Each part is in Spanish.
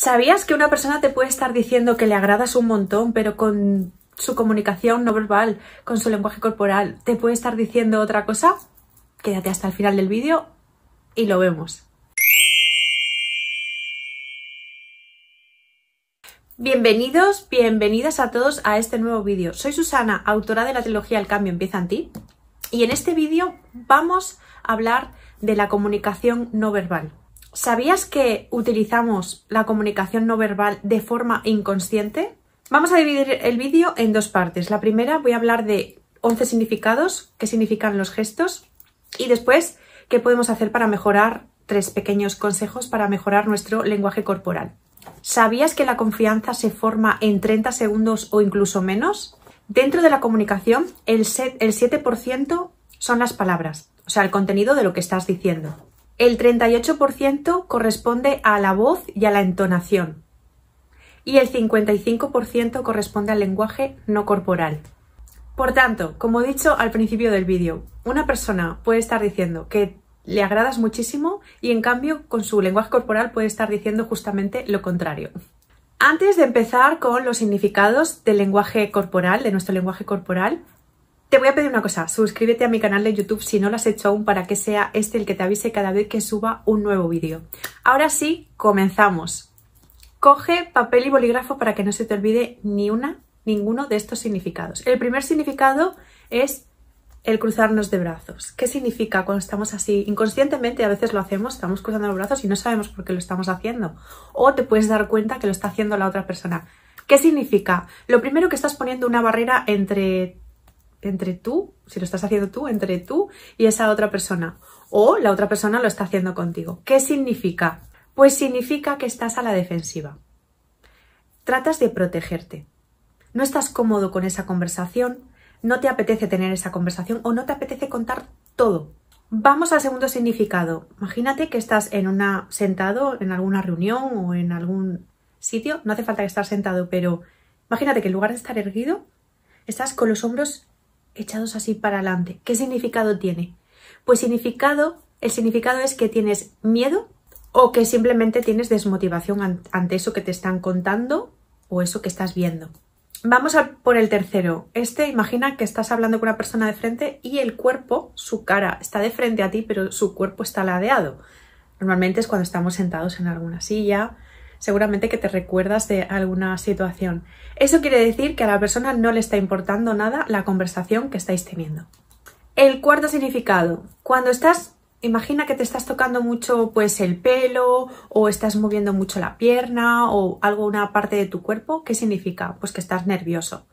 ¿Sabías que una persona te puede estar diciendo que le agradas un montón, pero con su comunicación no verbal, con su lenguaje corporal, te puede estar diciendo otra cosa? Quédate hasta el final del vídeo y lo vemos. Bienvenidos, bienvenidas a todos a este nuevo vídeo. Soy Susana, autora de la trilogía El cambio empieza en ti. Y en este vídeo vamos a hablar de la comunicación no verbal. ¿Sabías que utilizamos la comunicación no verbal de forma inconsciente? Vamos a dividir el vídeo en dos partes. La primera voy a hablar de 11 significados, qué significan los gestos, y después qué podemos hacer para mejorar, tres pequeños consejos para mejorar nuestro lenguaje corporal. ¿Sabías que la confianza se forma en 30 segundos o incluso menos? Dentro de la comunicación, el, el 7% son las palabras, o sea, el contenido de lo que estás diciendo. El 38% corresponde a la voz y a la entonación. Y el 55% corresponde al lenguaje no corporal. Por tanto, como he dicho al principio del vídeo, una persona puede estar diciendo que le agradas muchísimo y en cambio con su lenguaje corporal puede estar diciendo justamente lo contrario. Antes de empezar con los significados del lenguaje corporal, de nuestro lenguaje corporal, te voy a pedir una cosa, suscríbete a mi canal de YouTube si no lo has hecho aún para que sea este el que te avise cada vez que suba un nuevo vídeo. Ahora sí, comenzamos. Coge papel y bolígrafo para que no se te olvide ni una, ninguno de estos significados. El primer significado es el cruzarnos de brazos. ¿Qué significa cuando estamos así? Inconscientemente a veces lo hacemos, estamos cruzando los brazos y no sabemos por qué lo estamos haciendo. O te puedes dar cuenta que lo está haciendo la otra persona. ¿Qué significa? Lo primero que estás poniendo una barrera entre entre tú, si lo estás haciendo tú, entre tú y esa otra persona. O la otra persona lo está haciendo contigo. ¿Qué significa? Pues significa que estás a la defensiva. Tratas de protegerte. No estás cómodo con esa conversación, no te apetece tener esa conversación o no te apetece contar todo. Vamos al segundo significado. Imagínate que estás en una sentado en alguna reunión o en algún sitio, no hace falta estar sentado, pero imagínate que en lugar de estar erguido, estás con los hombros echados así para adelante. ¿Qué significado tiene? Pues significado, el significado es que tienes miedo o que simplemente tienes desmotivación ante eso que te están contando o eso que estás viendo. Vamos por el tercero. Este, imagina que estás hablando con una persona de frente y el cuerpo, su cara está de frente a ti, pero su cuerpo está ladeado. Normalmente es cuando estamos sentados en alguna silla seguramente que te recuerdas de alguna situación. Eso quiere decir que a la persona no le está importando nada la conversación que estáis teniendo. El cuarto significado, cuando estás Imagina que te estás tocando mucho pues el pelo o estás moviendo mucho la pierna o alguna parte de tu cuerpo, ¿qué significa? Pues que estás nervioso.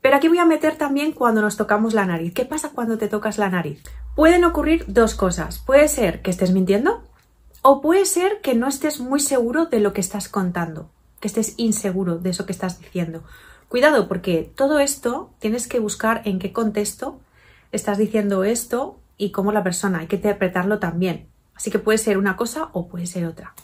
Pero aquí voy a meter también cuando nos tocamos la nariz. ¿Qué pasa cuando te tocas la nariz? Pueden ocurrir dos cosas. Puede ser que estés mintiendo o puede ser que no estés muy seguro de lo que estás contando, que estés inseguro de eso que estás diciendo. Cuidado, porque todo esto tienes que buscar en qué contexto estás diciendo esto y cómo la persona, hay que interpretarlo también. Así que puede ser una cosa o puede ser otra.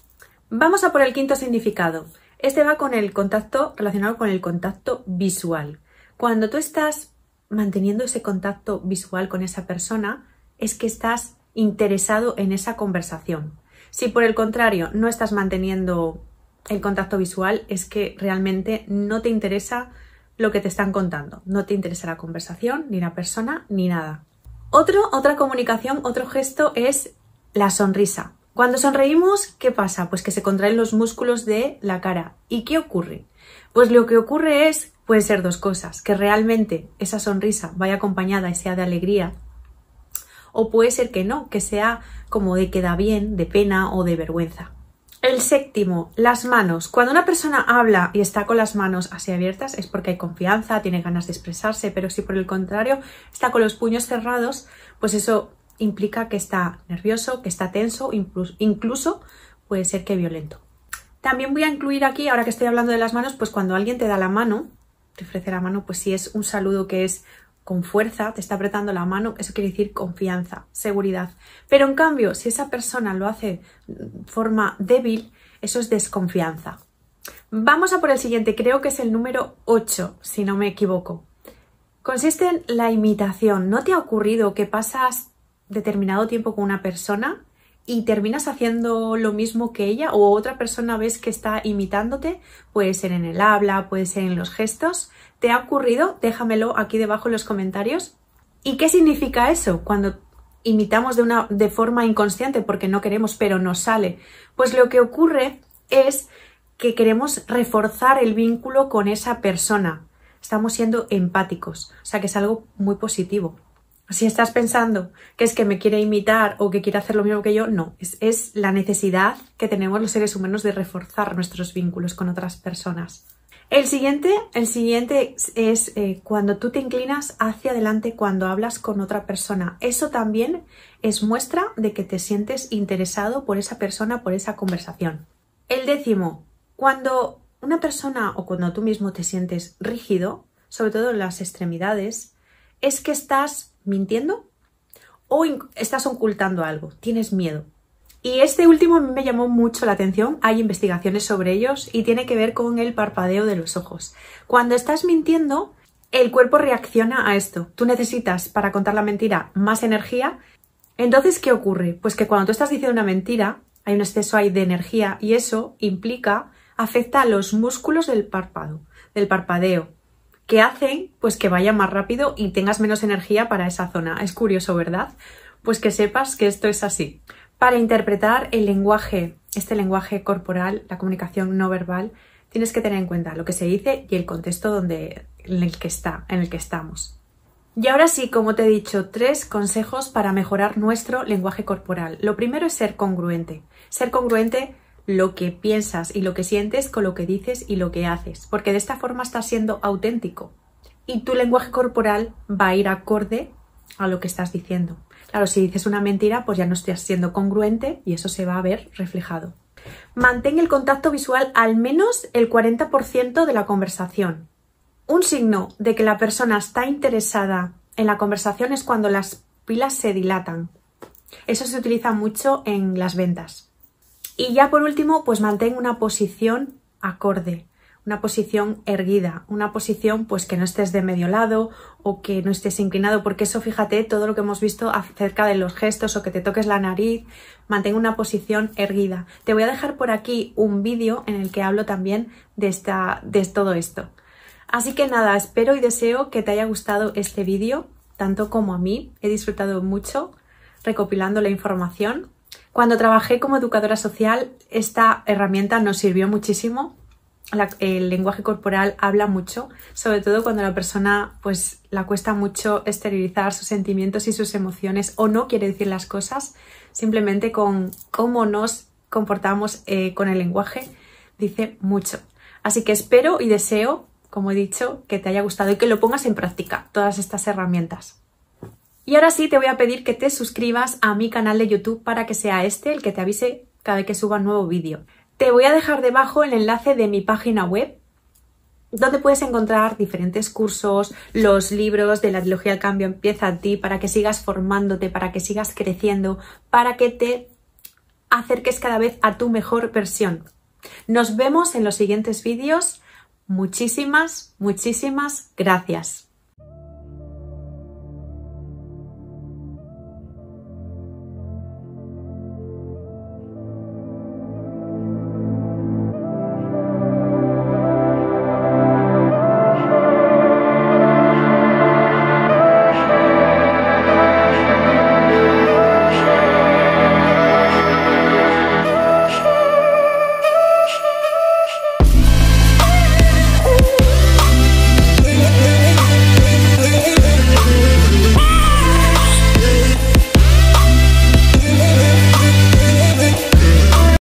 Vamos a por el quinto significado. Este va con el contacto relacionado con el contacto visual. Cuando tú estás manteniendo ese contacto visual con esa persona, es que estás interesado en esa conversación. Si por el contrario no estás manteniendo el contacto visual, es que realmente no te interesa lo que te están contando, no te interesa la conversación, ni la persona, ni nada. Otro, otra comunicación, otro gesto es la sonrisa. Cuando sonreímos, ¿qué pasa? Pues que se contraen los músculos de la cara. ¿Y qué ocurre? Pues lo que ocurre es, pueden ser dos cosas, que realmente esa sonrisa vaya acompañada y sea de alegría o puede ser que no, que sea como de que da bien, de pena o de vergüenza. El séptimo, las manos. Cuando una persona habla y está con las manos así abiertas es porque hay confianza, tiene ganas de expresarse, pero si por el contrario está con los puños cerrados, pues eso implica que está nervioso, que está tenso, incluso puede ser que violento. También voy a incluir aquí, ahora que estoy hablando de las manos, pues cuando alguien te da la mano, te ofrece la mano, pues si es un saludo que es con fuerza, te está apretando la mano, eso quiere decir confianza, seguridad. Pero en cambio, si esa persona lo hace de forma débil, eso es desconfianza. Vamos a por el siguiente, creo que es el número 8, si no me equivoco. Consiste en la imitación. ¿No te ha ocurrido que pasas determinado tiempo con una persona y terminas haciendo lo mismo que ella o otra persona ves que está imitándote, puede ser en el habla, puede ser en los gestos. ¿Te ha ocurrido? Déjamelo aquí debajo en los comentarios. ¿Y qué significa eso cuando imitamos de, una, de forma inconsciente porque no queremos pero nos sale? Pues lo que ocurre es que queremos reforzar el vínculo con esa persona. Estamos siendo empáticos, o sea que es algo muy positivo. Si estás pensando que es que me quiere imitar o que quiere hacer lo mismo que yo, no, es, la necesidad que tenemos los seres humanos de reforzar nuestros vínculos con otras personas. El siguiente, el siguiente es eh, cuando tú te inclinas hacia adelante cuando hablas con otra persona. Eso también es muestra de que te sientes interesado por esa persona, por esa conversación. El décimo, cuando una persona o cuando tú mismo te sientes rígido, sobre todo en las extremidades, es que estás mintiendo o estás ocultando algo, tienes miedo. Y este último me llamó mucho la atención, hay investigaciones sobre ellos y tiene que ver con el parpadeo de los ojos. Cuando estás mintiendo, el cuerpo reacciona a esto. Tú necesitas para contar la mentira más energía. Entonces, ¿qué ocurre? Pues que cuando tú estás diciendo una mentira, hay un exceso ahí de energía y eso implica, afecta a los músculos del párpado, del parpadeo, que hacen pues que vaya más rápido y tengas menos energía para esa zona. Es curioso, ¿verdad? Pues que sepas que esto es así. Para interpretar el lenguaje, este lenguaje corporal, la comunicación no verbal, tienes que tener en cuenta lo que se dice y el contexto donde, en el que está, en el que estamos. Y ahora sí, como te he dicho, tres consejos para mejorar nuestro lenguaje corporal. Lo primero es ser congruente. Ser congruente lo que piensas y lo que sientes con lo que dices y lo que haces, porque de esta forma estás siendo auténtico y tu lenguaje corporal va a ir acorde a lo que estás diciendo. Claro, si dices una mentira, pues ya no estás siendo congruente y eso se va a ver reflejado. Mantén el contacto visual al menos el 40% de la conversación. Un signo de que la persona está interesada en la conversación es cuando las pilas se dilatan. Eso se utiliza mucho en las ventas. Y ya por último, pues mantén una posición acorde, una posición erguida, una posición pues que no estés de medio lado o que no estés inclinado, porque eso fíjate todo lo que hemos visto acerca de los gestos o que te toques la nariz, mantén una posición erguida. Te voy a dejar por aquí un vídeo en el que hablo también de, esta, de todo esto. Así que nada, espero y deseo que te haya gustado este vídeo, tanto como a mí. He disfrutado mucho recopilando la información cuando trabajé como educadora social, esta herramienta nos sirvió muchísimo. el lenguaje corporal habla mucho, sobre todo cuando a la persona pues la cuesta mucho esterilizar sus sentimientos y sus emociones o no quiere decir las cosas, simplemente con cómo nos comportamos eh, con el lenguaje dice mucho. Así que espero y deseo, como he dicho, que te haya gustado y que lo pongas en práctica todas estas herramientas. Y ahora sí te voy a pedir que te suscribas a mi canal de YouTube para que sea este el que te avise cada vez que suba un nuevo vídeo. Te voy a dejar debajo el enlace de mi página web donde puedes encontrar diferentes cursos, los libros de la trilogía del cambio empieza a ti, para que sigas formándote, para que sigas creciendo, para que te acerques cada vez a tu mejor versión. Nos vemos en los siguientes vídeos. Muchísimas, muchísimas gracias.